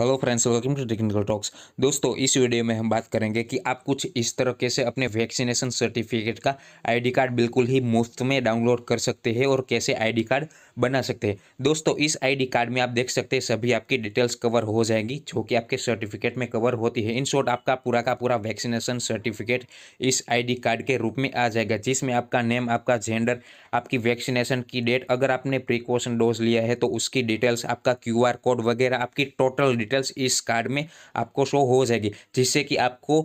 hello friends welcome to technical talks दोस्तों इस video में हम बात करेंगे कि आप कुछ इस तरीके से अपने वैक्सीनेशन सर्टिफिकेट का आईडी कार्ड बिल्कुल ही मुफ्त में डाउनलोड कर सकते हैं और कैसे आईडी कार्ड बना सकते हैं दोस्तों इस आईडी कार्ड में आप देख सकते हैं सभी आपकी डिटेल्स कवर हो जाएंगी जो कि आपके सर्टिफिकेट में कवर होती है इन शॉर्ट आपका पूरा का पूरा वैक्सीनेशन सर्टिफिकेट इस आई कार्ड के रूप में आ जाएगा जिसमें आपका नेम आपका जेंडर आपकी वैक्सीनेशन की डेट अगर आपने प्रिकॉशन डोज लिया है तो उसकी डिटेल्स आपका क्यू कोड वगैरह आपकी टोटल डिटेल्स इस कार्ड में आपको शो हो जाएगी जिससे कि आपको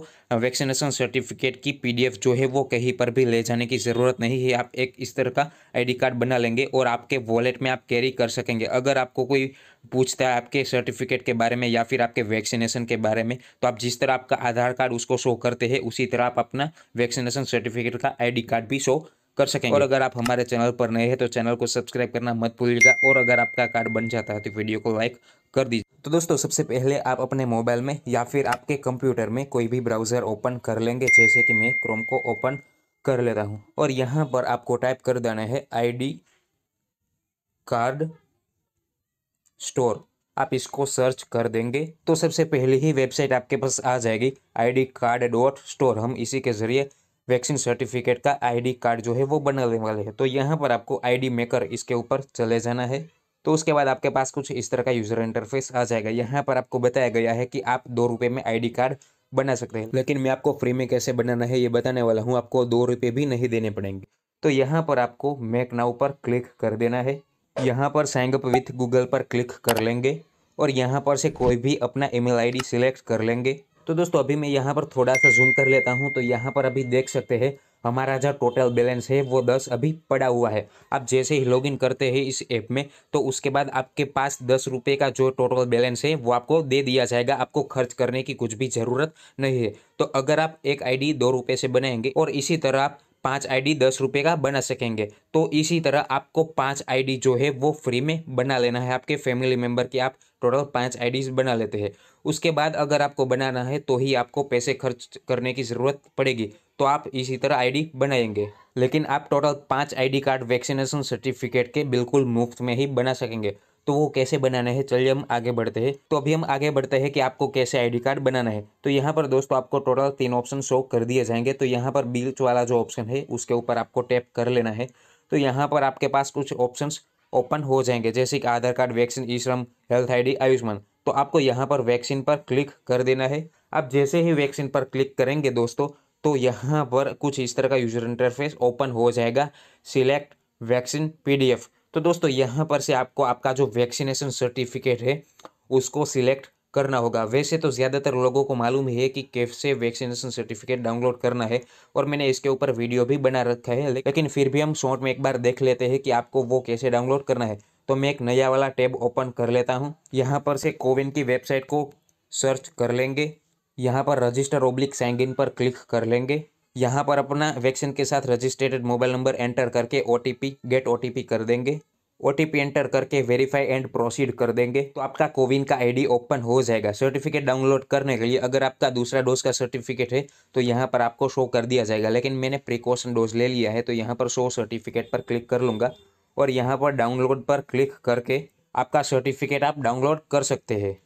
वैक्सीनेशन सर्टिफिकेट की पीडीएफ जो है वो कहीं पर भी ले जाने की ज़रूरत नहीं है आप एक इस तरह का आईडी कार्ड बना लेंगे और आपके वॉलेट में आप कैरी कर सकेंगे अगर आपको कोई पूछता है आपके सर्टिफिकेट के बारे में या फिर आपके वैक्सीनेशन के बारे में तो आप जिस तरह आपका आधार कार्ड उसको शो करते हैं उसी तरह आप अपना वैक्सीनेशन सर्टिफिकेट का आईडी कार्ड भी शो कर सकेंगे और अगर आप हमारे चैनल पर नए हैं तो चैनल को सब्सक्राइब करना मत भूलिएगा और अगर आपका कार्ड बन जाता है तो वीडियो को लाइक कर दीजिए तो दोस्तों सबसे पहले आप अपने मोबाइल में या फिर आपके कंप्यूटर में कोई भी ब्राउज़र ओपन कर लेंगे जैसे कि मैं क्रोम को ओपन कर लेता हूँ और यहाँ पर आपको टाइप कर देना है आई कार्ड स्टोर आप इसको सर्च कर देंगे तो सबसे पहले ही वेबसाइट आपके पास आ जाएगी आई कार्ड डॉट स्टोर हम इसी के ज़रिए वैक्सीन सर्टिफिकेट का आईडी कार्ड जो है वो बनाने वाले हैं तो यहाँ पर आपको आईडी मेकर इसके ऊपर चले जाना है तो उसके बाद आपके पास कुछ इस तरह का यूज़र इंटरफेस आ जाएगा यहाँ पर आपको बताया गया है कि आप दो रुपये में आईडी कार्ड बना सकते हैं लेकिन मैं आपको फ्री में कैसे बनाना है ये बताने वाला हूँ आपको दो रुपये भी नहीं देने पड़ेंगे तो यहाँ पर आपको मेक नाउ पर क्लिक कर देना है यहाँ पर साइंगअप विथ गूगल पर क्लिक कर लेंगे और यहाँ पर से कोई भी अपना ईमेल आईडी सिलेक्ट कर लेंगे तो दोस्तों अभी मैं यहाँ पर थोड़ा सा जूम कर लेता हूँ तो यहाँ पर अभी देख सकते हैं हमारा जो टोटल बैलेंस है वो दस अभी पड़ा हुआ है आप जैसे ही लॉगिन करते हैं इस ऐप में तो उसके बाद आपके पास दस रुपये का जो टोटल बैलेंस है वो आपको दे दिया जाएगा आपको खर्च करने की कुछ भी ज़रूरत नहीं है तो अगर आप एक आईडी दो रुपये से बनाएंगे और इसी तरह आप पाँच डी दस रुपये का बना सकेंगे तो इसी तरह आपको पाँच डी जो है वो फ्री में बना लेना है आपके फैमिली मेम्बर की आप टोटल पाँच आईडीज बना लेते हैं उसके बाद अगर आपको बनाना है तो ही आपको पैसे खर्च करने की ज़रूरत पड़ेगी तो आप इसी तरह आईडी बनाएंगे लेकिन आप टोटल पाँच आईडी कार्ड वैक्सीनेशन सर्टिफिकेट के बिल्कुल मुफ्त में ही बना सकेंगे तो वो कैसे बनाना है चलिए हम आगे बढ़ते हैं तो अभी हम आगे बढ़ते हैं कि आपको कैसे आईडी कार्ड बनाना है तो यहाँ पर दोस्तों आपको टोटल तीन ऑप्शन शो कर दिए जाएंगे तो यहाँ पर बीच वाला जो ऑप्शन है उसके ऊपर आपको टैप कर लेना है तो यहाँ पर आपके पास कुछ ऑप्शंस ओपन हो जाएंगे जैसे कि आधार कार्ड वैक्सीन ई श्रम हेल्थ आई आयुष्मान तो आपको यहाँ पर वैक्सीन पर क्लिक कर देना है आप जैसे ही वैक्सीन पर क्लिक करेंगे दोस्तों तो यहाँ पर कुछ इस तरह का यूजर इंटरफेस ओपन हो जाएगा सिलेक्ट वैक्सीन पीडीएफ तो दोस्तों यहाँ पर से आपको आपका जो वैक्सीनेशन सर्टिफिकेट है उसको सिलेक्ट करना होगा वैसे तो ज़्यादातर लोगों को मालूम है कि कैफ से वैक्सीनेशन सर्टिफिकेट डाउनलोड करना है और मैंने इसके ऊपर वीडियो भी बना रखा है लेकिन फिर भी हम शॉर्ट में एक बार देख लेते हैं कि आपको वो कैसे डाउनलोड करना है तो मैं एक नया वाला टैब ओपन कर लेता हूँ यहाँ पर से कोविन की वेबसाइट को सर्च कर लेंगे यहाँ पर रजिस्टर ओब्लिक साइन इन पर क्लिक कर लेंगे यहाँ पर अपना वैक्सीन के साथ रजिस्ट्रेटेड मोबाइल नंबर एंटर करके ओ गेट ओ कर देंगे ओ एंटर करके वेरीफाई एंड प्रोसीड कर देंगे तो आपका कोविन का आईडी ओपन हो जाएगा सर्टिफिकेट डाउनलोड करने के लिए अगर आपका दूसरा डोज का सर्टिफिकेट है तो यहाँ पर आपको शो कर दिया जाएगा लेकिन मैंने प्रिकॉशन डोज ले लिया है तो यहाँ पर शो सर्टिफिकेट पर क्लिक कर लूँगा और यहाँ पर डाउनलोड पर क्लिक करके आपका सर्टिफिकेट आप डाउनलोड कर सकते हैं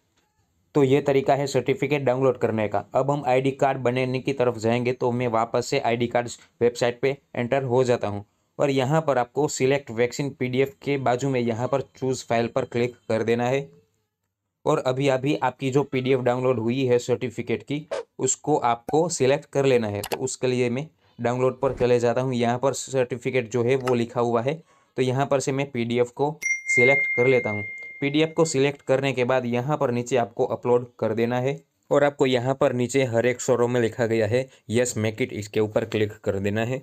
तो ये तरीका है सर्टिफिकेट डाउनलोड करने का अब हम आईडी कार्ड बनाने की तरफ जाएंगे तो मैं वापस से आईडी कार्ड वेबसाइट पे एंटर हो जाता हूँ और यहाँ पर आपको सिलेक्ट वैक्सीन पीडीएफ के बाजू में यहाँ पर चूज़ फाइल पर क्लिक कर देना है और अभी अभी आपकी जो पीडीएफ डाउनलोड हुई है सर्टिफिकेट की उसको आपको सिलेक्ट कर लेना है तो उसके लिए मैं डाउनलोड पर चले जाता हूँ यहाँ पर सर्टिफिकेट जो है वो लिखा हुआ है तो यहाँ पर से मैं पी को सिलेक्ट कर लेता हूँ पी को सिलेक्ट करने के बाद यहाँ पर नीचे आपको अपलोड कर देना है और आपको यहाँ पर नीचे हर एक शोरों में लिखा गया है यस मेक इट इसके ऊपर क्लिक कर देना है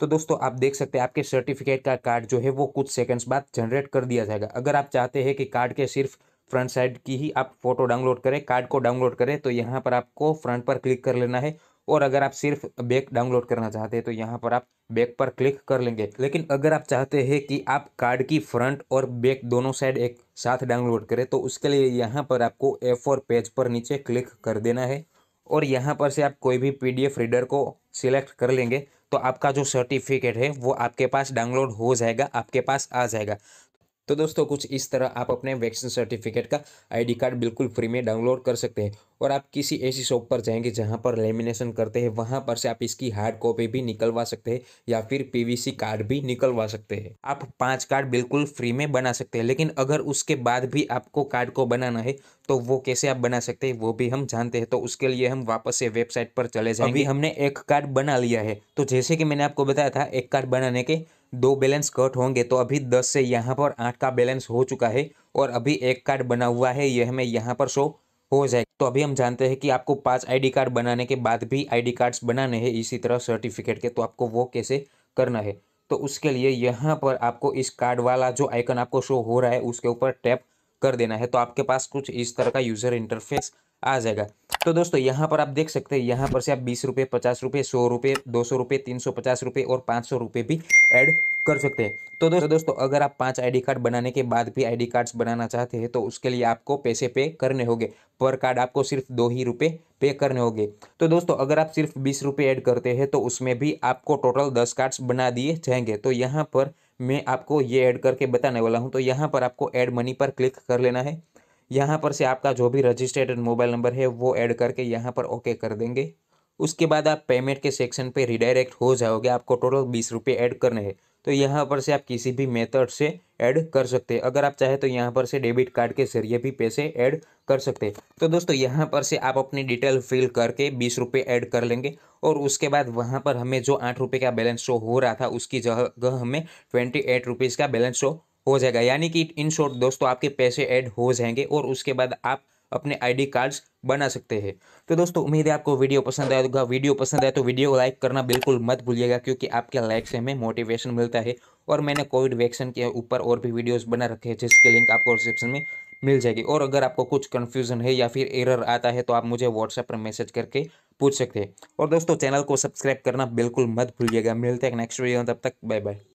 तो दोस्तों आप देख सकते हैं आपके सर्टिफिकेट का कार्ड जो है वो कुछ सेकंड्स बाद जनरेट कर दिया जाएगा अगर आप चाहते हैं कि कार्ड के सिर्फ फ्रंट साइड की ही आप फोटो डाउनलोड करें कार्ड को डाउनलोड करें तो यहाँ पर आपको फ्रंट पर क्लिक कर लेना है और अगर आप सिर्फ बैक डाउनलोड करना चाहते हैं तो यहाँ पर आप बैक पर क्लिक कर लेंगे लेकिन अगर आप चाहते हैं कि आप कार्ड की फ्रंट और बैक दोनों साइड एक साथ डाउनलोड करें तो उसके लिए यहाँ पर आपको ए फोर पेज पर नीचे क्लिक कर देना है और यहाँ पर से आप कोई भी पीडीएफ रीडर को सिलेक्ट कर लेंगे तो आपका जो सर्टिफिकेट है वो आपके पास डाउनलोड हो जाएगा आपके पास आ जाएगा तो दोस्तों कुछ इस तरह आप अपने वैक्सीन सर्टिफिकेट का आईडी कार्ड बिल्कुल फ्री में डाउनलोड कर सकते हैं और आप किसी ऐसी शॉप पर जाएंगे जहां पर लेमिनेशन करते हैं वहां पर से आप इसकी हार्ड कॉपी भी निकलवा सकते हैं या फिर पीवीसी कार्ड भी निकलवा सकते हैं आप पांच कार्ड बिल्कुल फ्री में बना सकते हैं लेकिन अगर उसके बाद भी आपको कार्ड को बनाना है तो वो कैसे आप बना सकते हैं वो भी हम जानते हैं तो उसके लिए हम वापस से वेबसाइट पर चले जाएंगे अभी हमने एक कार्ड बना लिया है तो जैसे कि मैंने आपको बताया था एक कार्ड बनाने के दो बैलेंस कट होंगे तो अभी दस से यहाँ पर आठ का बैलेंस हो चुका है और अभी एक कार्ड बना हुआ है यह हमें यहाँ पर शो हो जाएगा तो अभी हम जानते हैं कि आपको पांच आईडी कार्ड बनाने के बाद भी आईडी कार्ड्स बनाने हैं इसी तरह सर्टिफिकेट के तो आपको वो कैसे करना है तो उसके लिए यहाँ पर आपको इस कार्ड वाला जो आइकन आपको शो हो रहा है उसके ऊपर टैप कर देना है तो आपके पास कुछ इस तरह का यूज़र इंटरफेस आ जाएगा तो दोस्तों यहाँ पर आप देख सकते हैं यहाँ पर से आप बीस रुपये पचास रुपये सौ रुपये दो सौ रुपये तीन सौ पचास रुपये और पाँच सौ रुपये भी ऐड कर सकते हैं तो दोस्तों दोस्तों अगर आप पांच आईडी कार्ड बनाने के बाद भी आईडी कार्ड्स बनाना चाहते हैं तो उसके लिए आपको पैसे पे करने होंगे पर कार्ड आपको सिर्फ दो ही रुपये पे करने होंगे तो दोस्तों अगर आप सिर्फ बीस रुपये ऐड करते हैं तो उसमें भी आपको टोटल दस कार्ड्स बना दिए जाएंगे तो यहाँ पर मैं आपको ये ऐड करके बताने वाला हूँ तो यहाँ पर आपको ऐड मनी पर क्लिक कर लेना है यहाँ पर से आपका जो भी रजिस्टर्ड मोबाइल नंबर है वो ऐड करके यहाँ पर ओके कर देंगे उसके बाद आप पेमेंट के सेक्शन पे रिडायरेक्ट हो जाओगे आपको टोटल बीस रुपये ऐड करने हैं तो यहाँ पर से आप किसी भी मेथड से ऐड कर सकते हैं अगर आप चाहे तो यहाँ पर से डेबिट कार्ड के जरिए भी पैसे ऐड कर सकते हैं तो दोस्तों यहाँ पर से आप अपनी डिटेल फिल करके बीस रुपये ऐड कर लेंगे और उसके बाद वहाँ पर हमें जो आठ रुपये का बैलेंस शो हो रहा था उसकी जगह हमें ट्वेंटी एट रुपीज़ का बैलेंस शो हो जाएगा यानी कि इन शॉर्ट दोस्तों आपके पैसे ऐड हो जाएंगे और उसके बाद आप अपने आईडी कार्ड्स बना सकते हैं तो दोस्तों उम्मीद है आपको वीडियो पसंद आया होगा वीडियो पसंद आया तो वीडियो को लाइक करना बिल्कुल मत भूलिएगा क्योंकि आपके लाइक से हमें मोटिवेशन मिलता है और मैंने कोविड वैक्सीन के ऊपर और भी वीडियोस बना रखे हैं जिसके लिंक आपको डिस्क्रिप्शन में मिल जाएगी और अगर आपको कुछ कन्फ्यूजन है या फिर एरर आता है तो आप मुझे व्हाट्सएप पर मैसेज करके पूछ सकते हैं और दोस्तों चैनल को सब्सक्राइब करना बिल्कुल मत भूलिएगा मिलते हैं नेक्स्ट वीडियो तब तक बाय बाय